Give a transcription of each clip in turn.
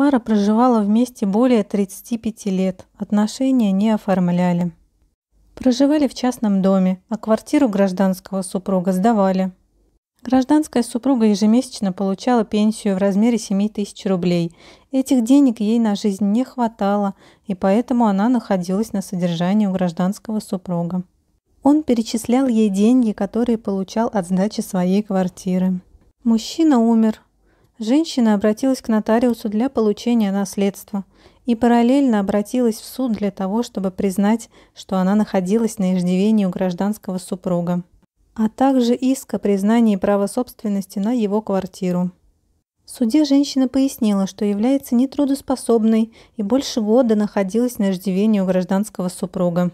Пара проживала вместе более 35 лет, отношения не оформляли. Проживали в частном доме, а квартиру гражданского супруга сдавали. Гражданская супруга ежемесячно получала пенсию в размере 7 тысяч рублей. Этих денег ей на жизнь не хватало, и поэтому она находилась на содержании у гражданского супруга. Он перечислял ей деньги, которые получал от сдачи своей квартиры. Мужчина умер, Женщина обратилась к нотариусу для получения наследства и параллельно обратилась в суд для того, чтобы признать, что она находилась на иждивении у гражданского супруга, а также иск о признании права собственности на его квартиру. В суде женщина пояснила, что является нетрудоспособной и больше года находилась на иждивении у гражданского супруга.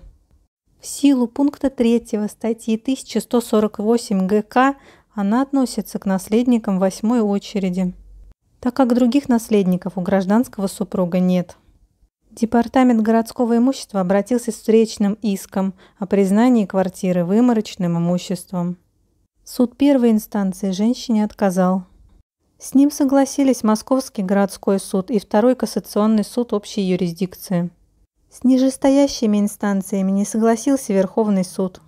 В силу пункта 3 статьи 1148 ГК она относится к наследникам восьмой очереди так как других наследников у гражданского супруга нет. Департамент городского имущества обратился с встречным иском о признании квартиры выморочным имуществом. Суд первой инстанции женщине отказал. С ним согласились Московский городской суд и Второй кассационный суд общей юрисдикции. С нижестоящими инстанциями не согласился Верховный суд.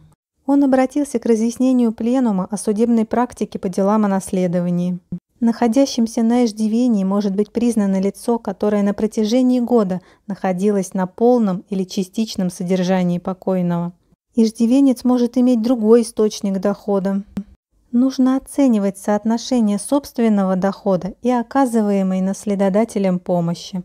Он обратился к разъяснению пленума о судебной практике по делам о наследовании. Находящимся на иждивении может быть признано лицо, которое на протяжении года находилось на полном или частичном содержании покойного. Иждивенец может иметь другой источник дохода. Нужно оценивать соотношение собственного дохода и оказываемой наследодателем помощи.